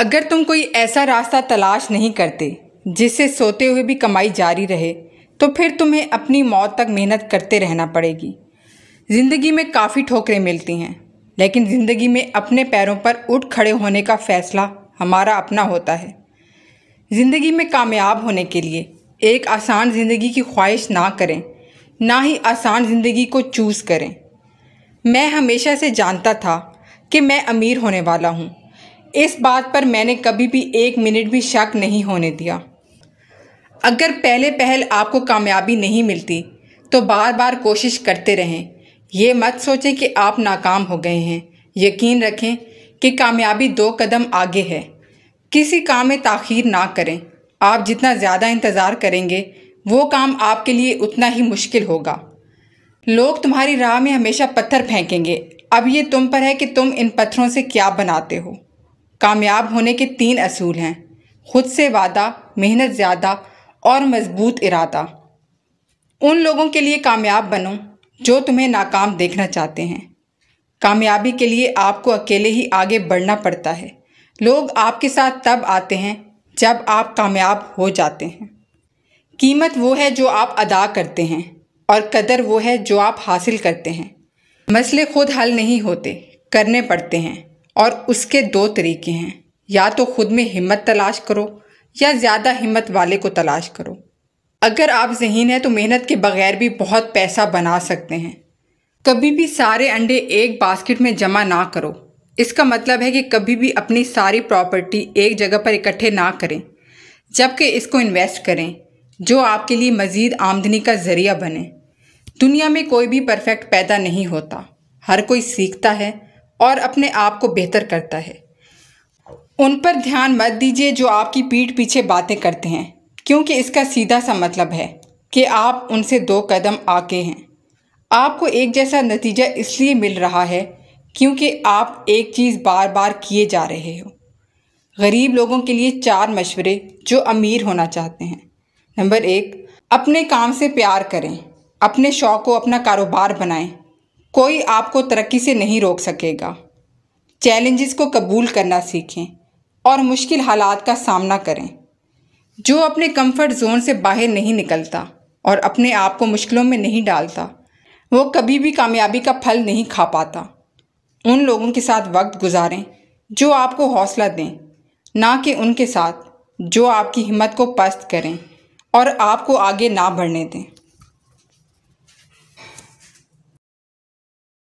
अगर तुम कोई ऐसा रास्ता तलाश नहीं करते जिससे सोते हुए भी कमाई जारी रहे तो फिर तुम्हें अपनी मौत तक मेहनत करते रहना पड़ेगी ज़िंदगी में काफ़ी ठोकरें मिलती हैं लेकिन ज़िंदगी में अपने पैरों पर उठ खड़े होने का फ़ैसला हमारा अपना होता है ज़िंदगी में कामयाब होने के लिए एक आसान ज़िंदगी की ख्वाहिश ना करें ना ही आसान ज़िंदगी को चूज़ करें मैं हमेशा से जानता था कि मैं अमीर होने वाला हूँ इस बात पर मैंने कभी भी एक मिनट भी शक नहीं होने दिया अगर पहले पहल आपको कामयाबी नहीं मिलती तो बार बार कोशिश करते रहें ये मत सोचें कि आप नाकाम हो गए हैं यकीन रखें कि कामयाबी दो कदम आगे है किसी काम में ताखीर ना करें आप जितना ज़्यादा इंतज़ार करेंगे वो काम आपके लिए उतना ही मुश्किल होगा लोग तुम्हारी राह में हमेशा पत्थर फेंकेंगे अब ये तुम पर है कि तुम इन पत्थरों से क्या बनाते हो कामयाब होने के तीन असूल हैं खुद से वादा मेहनत ज़्यादा और मजबूत इरादा उन लोगों के लिए कामयाब बनो जो तुम्हें नाकाम देखना चाहते हैं कामयाबी के लिए आपको अकेले ही आगे बढ़ना पड़ता है लोग आपके साथ तब आते हैं जब आप कामयाब हो जाते हैं कीमत वो है जो आप अदा करते हैं और कदर वो है जो आप हासिल करते हैं मसले खुद हल नहीं होते करने पड़ते हैं और उसके दो तरीके हैं या तो खुद में हिम्मत तलाश करो या ज़्यादा हिम्मत वाले को तलाश करो अगर आप जहीन हैं तो मेहनत के बगैर भी बहुत पैसा बना सकते हैं कभी भी सारे अंडे एक बास्केट में जमा ना करो इसका मतलब है कि कभी भी अपनी सारी प्रॉपर्टी एक जगह पर इकट्ठे ना करें जबकि इसको इन्वेस्ट करें जो आपके लिए मज़ीद आमदनी का ज़रिया बने दुनिया में कोई भी परफेक्ट पैदा नहीं होता हर कोई सीखता है और अपने आप को बेहतर करता है उन पर ध्यान मत दीजिए जो आपकी पीठ पीछे बातें करते हैं क्योंकि इसका सीधा सा मतलब है कि आप उनसे दो कदम आगे हैं आपको एक जैसा नतीजा इसलिए मिल रहा है क्योंकि आप एक चीज़ बार बार किए जा रहे हो गरीब लोगों के लिए चार मशवरे जो अमीर होना चाहते हैं नंबर एक अपने काम से प्यार करें अपने शौक़ को अपना कारोबार बनाएं कोई आपको तरक्की से नहीं रोक सकेगा चैलेंजेस को कबूल करना सीखें और मुश्किल हालात का सामना करें जो अपने कंफर्ट जोन से बाहर नहीं निकलता और अपने आप को मुश्किलों में नहीं डालता वो कभी भी कामयाबी का फल नहीं खा पाता उन लोगों के साथ वक्त गुजारें जो आपको हौसला दें ना कि उनके साथ जो आपकी हिम्मत को पस्त करें और आपको आगे ना बढ़ने दें